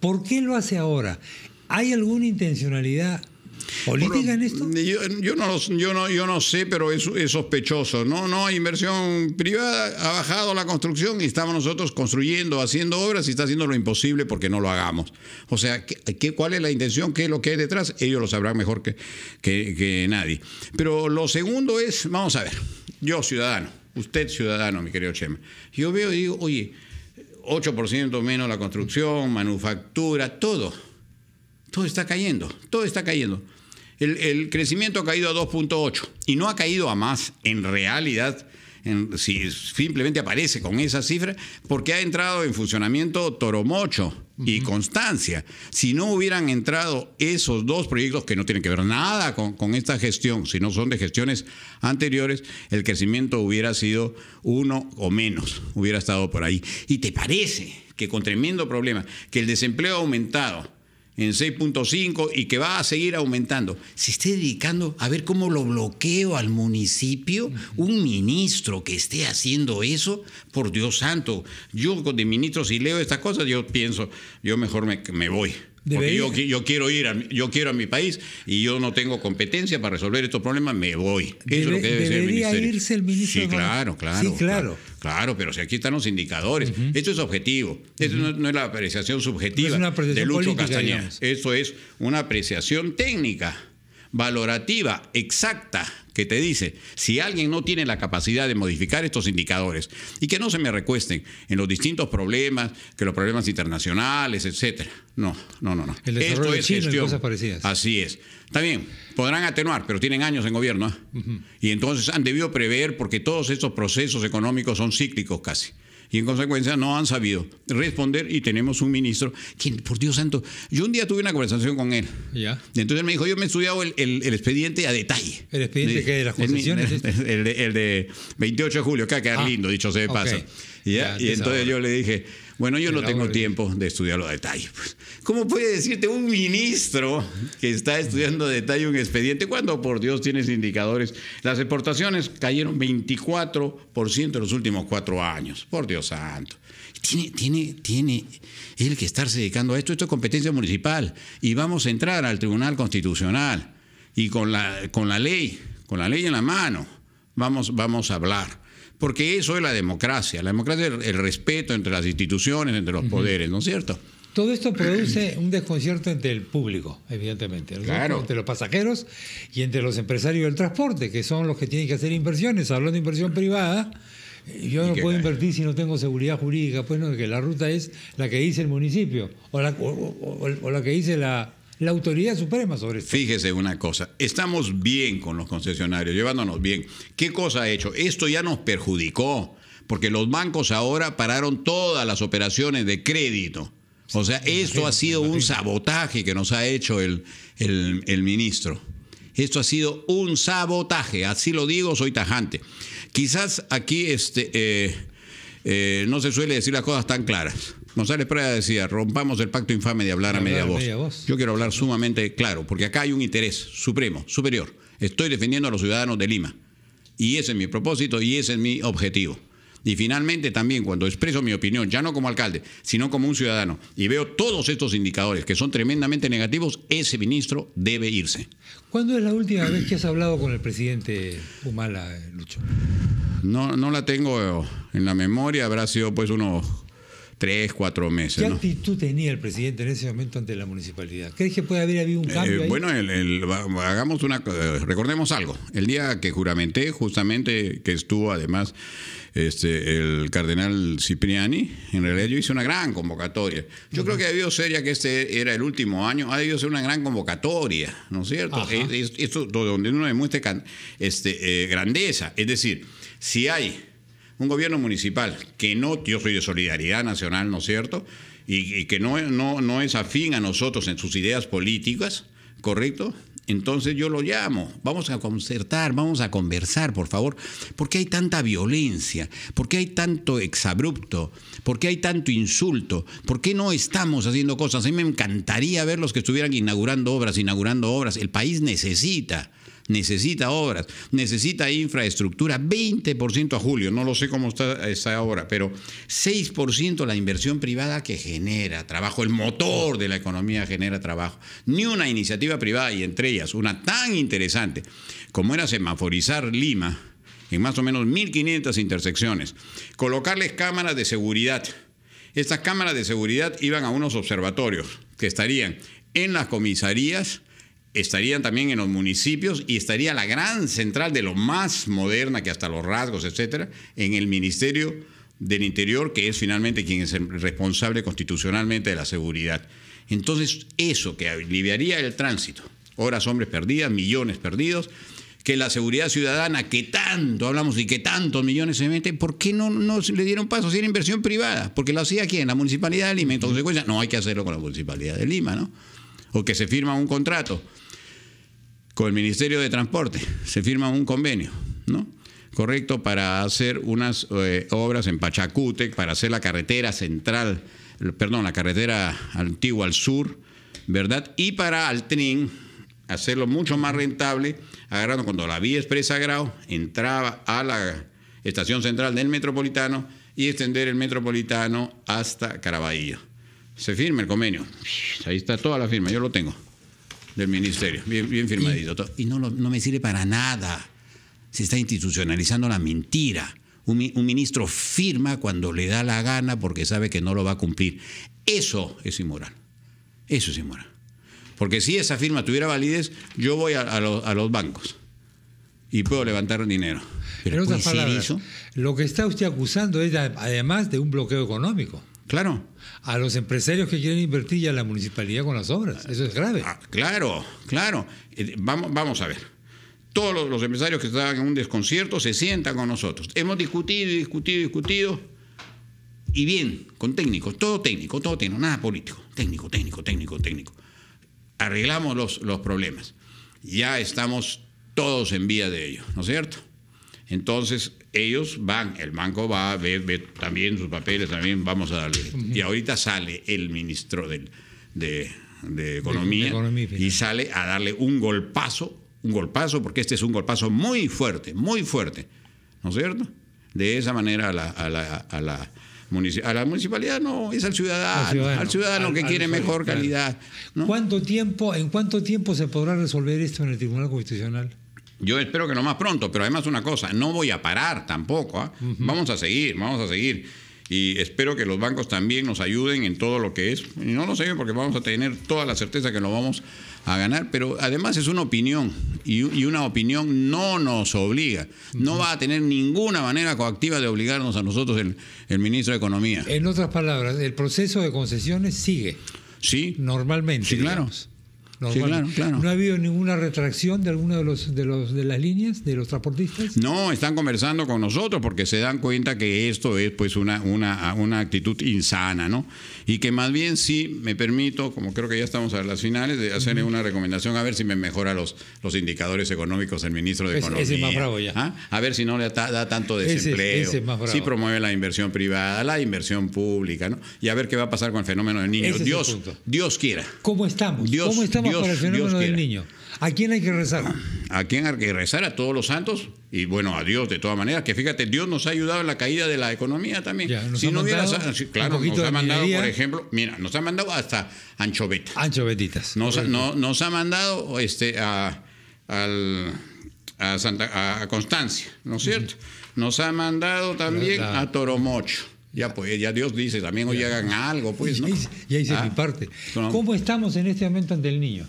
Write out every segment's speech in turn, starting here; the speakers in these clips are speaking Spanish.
¿Por qué lo hace ahora? ¿Hay alguna intencionalidad ¿Política en esto? Yo, no, yo, no, sé, pero es, sospechoso. No, no hay inversión privada, ha bajado la construcción y estamos nosotros construyendo, haciendo obras y está haciendo lo imposible porque no lo hagamos. O sea, ¿qué, cuál es la intención? ¿Qué es lo que hay detrás? Ellos lo sabrán mejor que, que nadie. Pero lo segundo es, vamos a ver, yo ciudadano, usted ciudadano, mi querido Chema, yo veo y digo, oye, 8% menos la construcción, manufactura, todo. Todo está cayendo, todo está cayendo. El, crecimiento ha caído a 2.8 y no ha caído a más. En realidad, si simplemente aparece con esa cifra, porque ha entrado en funcionamiento Toromocho y Constancia. Si no hubieran entrado esos dos proyectos que no tienen que ver nada con, con esta gestión, si no son de gestiones anteriores, el crecimiento hubiera sido uno o menos, hubiera estado por ahí. ¿Y te parece que con tremendo problema, que el desempleo ha aumentado? en 6.5 y que va a seguir aumentando. Se esté dedicando a ver cómo lo bloqueo al municipio, un ministro que esté haciendo eso, por Dios santo, yo de ministro si leo estas cosas, yo pienso, yo mejor me, me voy. Porque yo, quiero ir a, yo quiero a mi país y yo no tengo competencia para resolver estos problemas, me voy. ¿Debería es lo que debe irse el ministro. Sí, claro, claro. claro. claro. pero si aquí están los indicadores. Esto es objetivo. no, es la apreciación subjetiva de Lucho Esto es una apreciación técnica valorativa exacta que te dice si alguien no tiene la capacidad de modificar estos indicadores y que no se me recuesten en los distintos problemas, que los problemas internacionales, etcétera. No, no, no, no. Esto es Así es. también, podrán atenuar, pero tienen años en gobierno. ¿ah? Y entonces han debido prever porque todos estos procesos económicos son cíclicos casi y en consecuencia no han sabido responder y tenemos un ministro quien, por Dios santo, yo un día tuve una conversación con él. ¿Ya? entonces me dijo, yo me he estudiado el, expediente a detalle. ¿El expediente que de las concesiones? El, de 28 de julio, que va a ah, lindo, dicho se de paso. y entonces yo le dije bueno, yo no tengo tiempo de estudiar los detalles. Pues. ¿Cómo puede decirte un ministro que está estudiando a detalle un expediente cuando, por Dios, tienes indicadores? Las exportaciones cayeron 24% en los últimos cuatro años. Por Dios santo. Tiene, tiene, tiene él que estarse dedicando a esto. Esto es competencia municipal. Y vamos a entrar al Tribunal Constitucional y con la, con la ley, con la ley en la mano, vamos, vamos a hablar porque eso es la democracia. La democracia es el, respeto entre las instituciones, entre los poderes, ¿no es cierto? Todo esto produce un desconcierto entre el público, evidentemente, entre los pasajeros y entre los empresarios del transporte, que son los que tienen que hacer inversiones. Hablando de inversión privada, yo no puedo invertir si no tengo seguridad jurídica, pues no, que la ruta es la que dice el municipio o la que dice la, la autoridad suprema sobre esto. Fíjese una cosa, estamos bien con los concesionarios, llevándonos bien. ¿Qué cosa ha hecho? Esto ya nos perjudicó, porque los bancos ahora pararon todas las operaciones de crédito. O sea, esto ha sido un sabotaje que nos ha hecho el, el, ministro. Esto ha sido un sabotaje, así lo digo, soy tajante. Quizás aquí este, eh, eh, no se suele decir las cosas tan claras. González Prada decía, rompamos el pacto infame de hablar, a, media voz. Yo quiero hablar sumamente claro, porque acá hay un interés supremo, superior. Estoy defendiendo a los ciudadanos de Lima. Y ese es mi propósito y ese es mi objetivo. Y finalmente también cuando expreso mi opinión, ya no como alcalde, sino como un ciudadano, y veo todos estos indicadores que son tremendamente negativos, ese ministro debe irse. ¿Cuándo es la última vez que has hablado con el presidente Humala, Lucho? no, no la tengo en la memoria, habrá sido pues unos tres, cuatro meses. ¿Qué actitud tenía el presidente en ese momento ante la municipalidad? ¿Crees que puede haber habido un eh, cambio? Bueno, hagamos una, eh, recordemos algo. El día que juramenté, justamente que estuvo además este, el cardenal Cipriani, en realidad yo hice una gran convocatoria. Yo creo que ha habido ser, que este era el último año, ha debido ser una gran convocatoria, ¿no es cierto? Esto donde uno demuestra este, eh, grandeza. Es decir, si hay un gobierno municipal que no, yo soy de solidaridad nacional, ¿no es cierto? Y, que no, no es afín a nosotros en sus ideas políticas, ¿correcto? Entonces yo lo llamo, vamos a concertar, vamos a conversar, por favor. ¿Por qué hay tanta violencia? ¿Por qué hay tanto exabrupto? ¿Por qué hay tanto insulto? ¿Por qué no estamos haciendo cosas? A mí me encantaría ver los que estuvieran inaugurando obras, inaugurando obras. El país necesita necesita obras, necesita infraestructura, 20% a julio, no lo sé cómo está ahora, pero 6% la inversión privada que genera trabajo, el motor de la economía genera trabajo. Ni una iniciativa privada, y entre ellas una tan interesante como era semaforizar Lima en más o menos 1.500 intersecciones, colocarles cámaras de seguridad. Estas cámaras de seguridad iban a unos observatorios que estarían en las comisarías, estarían también en los municipios y estaría la gran central de lo más moderna, que hasta los rasgos, etcétera, en el Ministerio del Interior, que es finalmente quien es responsable constitucionalmente de la seguridad. Entonces, eso que aliviaría el tránsito, horas hombres perdidas, millones perdidos, que la seguridad ciudadana, que tanto hablamos y que tantos millones se meten, ¿por qué no, no le dieron paso si era inversión privada? Porque lo hacía quién, la Municipalidad de Lima. En consecuencia, no hay que hacerlo con la Municipalidad de Lima, ¿no? O que se firma un contrato con el Ministerio de Transporte. Se firma un convenio, ¿no? Correcto, para hacer unas eh, obras en Pachacútec, para hacer la carretera central, perdón, la carretera antigua al sur, ¿verdad? Y para Altrin, hacerlo mucho más rentable, agarrando cuando la vía expresa Grau entraba a la estación central del metropolitano y extender el metropolitano hasta Caraballo. Se firma el convenio. Ahí está toda la firma, yo lo tengo del ministerio, bien, firmadito. Y, no, no me sirve para nada. Se está institucionalizando la mentira. Un, ministro firma cuando le da la gana porque sabe que no lo va a cumplir. Eso es inmoral. Eso es inmoral. Porque si esa firma tuviera validez, yo voy a, los bancos y puedo levantar dinero. Pero lo que está usted acusando es además de un bloqueo económico. Claro. A los empresarios que quieren invertir a la municipalidad con las obras. Eso es grave. Ah, claro, claro. Eh, vamos, vamos a ver. Todos los, empresarios que estaban en un desconcierto se sientan con nosotros. Hemos discutido y discutido discutido. Y bien, con técnicos, todo técnico, todo técnico, nada político. Técnico, técnico, técnico, técnico. Arreglamos los, los problemas. Ya estamos todos en vía de ello, ¿no es cierto? Entonces, ellos van, el banco va, ve, también sus papeles, también vamos a darle. Y ahorita sale el ministro de, Economía, y sale a darle un golpazo, un golpazo, porque este es un golpazo muy fuerte, muy fuerte, ¿no es cierto? De esa manera a la, la, municipalidad no, es al ciudadano, al ciudadano, que quiere mejor calidad. ¿Cuánto tiempo, ¿En cuánto tiempo se podrá resolver esto en el Tribunal Constitucional? Yo espero que lo más pronto, pero además una cosa, no voy a parar tampoco. ¿ah? Vamos a seguir, vamos a seguir. Y espero que los bancos también nos ayuden en todo lo que es. Y no lo sé porque vamos a tener toda la certeza que lo vamos a ganar, pero además es una opinión y, una opinión no nos obliga. No va a tener ninguna manera coactiva de obligarnos a nosotros el, el ministro de Economía. En otras palabras, el proceso de concesiones sigue. Sí. Normalmente. Sí, claro. ¿No ha habido ninguna retracción de alguna de, los, de, los, de las líneas, de los transportistas? No, están conversando con nosotros porque se dan cuenta que esto es pues una, una, una actitud insana, ¿no? Y que más bien sí, me permito, como creo que ya estamos a las finales, de hacerle una recomendación a ver si me mejora los, los indicadores económicos el ministro de Economía. es más bravo ¿Ah? A ver si no le da, tanto desempleo. Ese, Si promueve la inversión privada, la inversión pública, ¿no? Y a ver qué va a pasar con el fenómeno del niño. Dios, quiera. ¿Cómo estamos? ¿Cómo estamos niño. ¿A quién hay que rezar? ¿A quién hay que rezar? A todos los santos y bueno, a Dios de todas maneras. Que fíjate, Dios nos ha ayudado en la caída de la economía también. si no hubiera, claro, nos mandado, por ejemplo, mira, nos ha mandado hasta anchoveta. Anchovetitas. Nos, ha, no, nos ha mandado este, a, a, Constancia, ¿no es cierto? Nos ha mandado también a Toromocho. Ya, pues, ya Dios dice, también hoy hagan algo, pues, ¿no? Ya hice mi parte. ¿Cómo estamos en este momento ante el niño?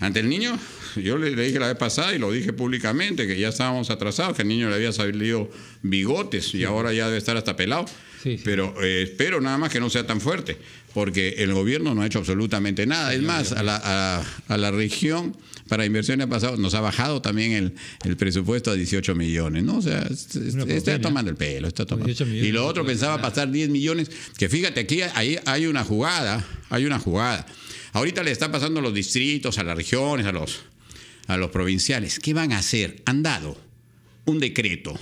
Ante el niño, yo le, dije la vez pasada y lo dije públicamente, que ya estábamos atrasados, que el niño le había salido bigotes y ahora ya debe estar hasta pelado. Pero eh, espero nada más que no sea tan fuerte, porque el gobierno no ha hecho absolutamente nada. Es más, a la, región para inversiones pasado, nos ha bajado también el, presupuesto a 18 millones, ¿no? O sea, está, tomando el pelo, está tomando. Y lo otro pensaba pasar 10 millones, que fíjate, aquí ahí hay una jugada, hay una jugada. Ahorita le está pasando a los distritos, a las regiones, a los, a los provinciales. ¿Qué van a hacer? Han dado un decreto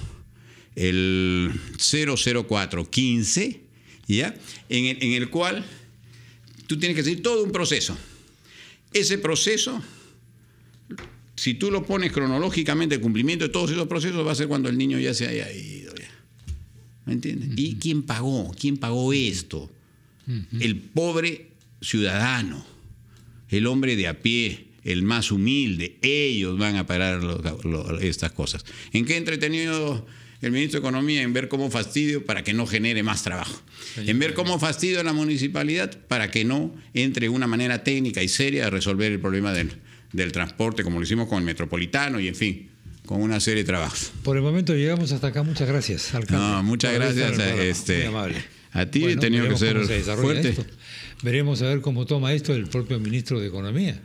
el 00415, ¿ya? En el, cual tú tienes que seguir todo un proceso. Ese proceso, si tú lo pones cronológicamente, el cumplimiento de todos esos procesos va a ser cuando el niño ya se haya ido. Ya. ¿Me entiendes? ¿Y quién pagó? ¿Quién pagó esto? El pobre ciudadano, el hombre de a pie, el más humilde, ellos van a parar estas cosas. ¿En qué entretenido el ministro de Economía en ver cómo fastidio para que no genere más trabajo, en ver cómo fastidio a la municipalidad para que no entre una manera técnica y seria de resolver el problema del, transporte, como lo hicimos con el metropolitano y en fin con una serie de trabajos. Por el momento llegamos hasta acá. Muchas gracias, alcalde. No, muchas gracias. A, este, A ti he tenido que ser fuerte. Veremos a ver cómo toma esto el propio ministro de Economía.